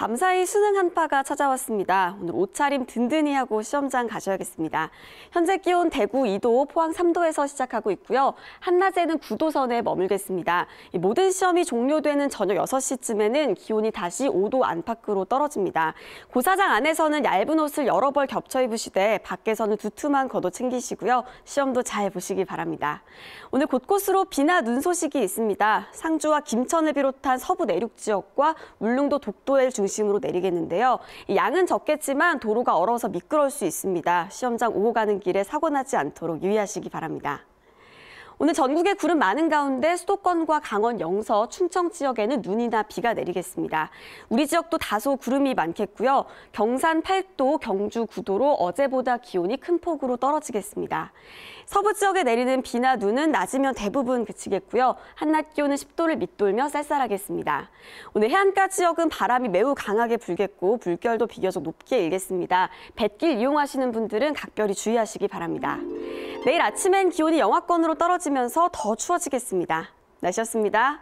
밤사이 수능 한파가 찾아왔습니다. 오늘 옷차림 든든히 하고 시험장 가셔야겠습니다. 현재 기온 대구 2도, 포항 3도에서 시작하고 있고요. 한낮에는 9도 선에 머물겠습니다. 모든 시험이 종료되는 저녁 6시쯤에는 기온이 다시 5도 안팎으로 떨어집니다. 고사장 안에서는 얇은 옷을 여러 벌 겹쳐 입으시되 밖에서는 두툼한 겉옷 챙기시고요. 시험도 잘 보시기 바랍니다. 오늘 곳곳으로 비나 눈 소식이 있습니다. 상주와 김천을 비롯한 서부 내륙 지역과 울릉도 독도에 중심 중심으로 내리겠는데요. 양은 적겠지만 도로가 얼어서 미끄러울 수 있습니다. 시험장 오고 가는 길에 사고 나지 않도록 유의하시기 바랍니다. 오늘 전국에 구름 많은 가운데 수도권과 강원 영서, 충청 지역에는 눈이나 비가 내리겠습니다. 우리 지역도 다소 구름이 많겠고요. 경산 8도, 경주 9도로 어제보다 기온이 큰 폭으로 떨어지겠습니다. 서부 지역에 내리는 비나 눈은 낮으면 대부분 그치겠고요. 한낮 기온은 10도를 밑돌며 쌀쌀하겠습니다. 오늘 해안가 지역은 바람이 매우 강하게 불겠고 물결도 비교적 높게 일겠습니다. 뱃길 이용하시는 분들은 각별히 주의하시기 바랍니다. 내일 아침엔 기온이 영하권으로 떨어지면서 더 추워지겠습니다. 날씨였습니다.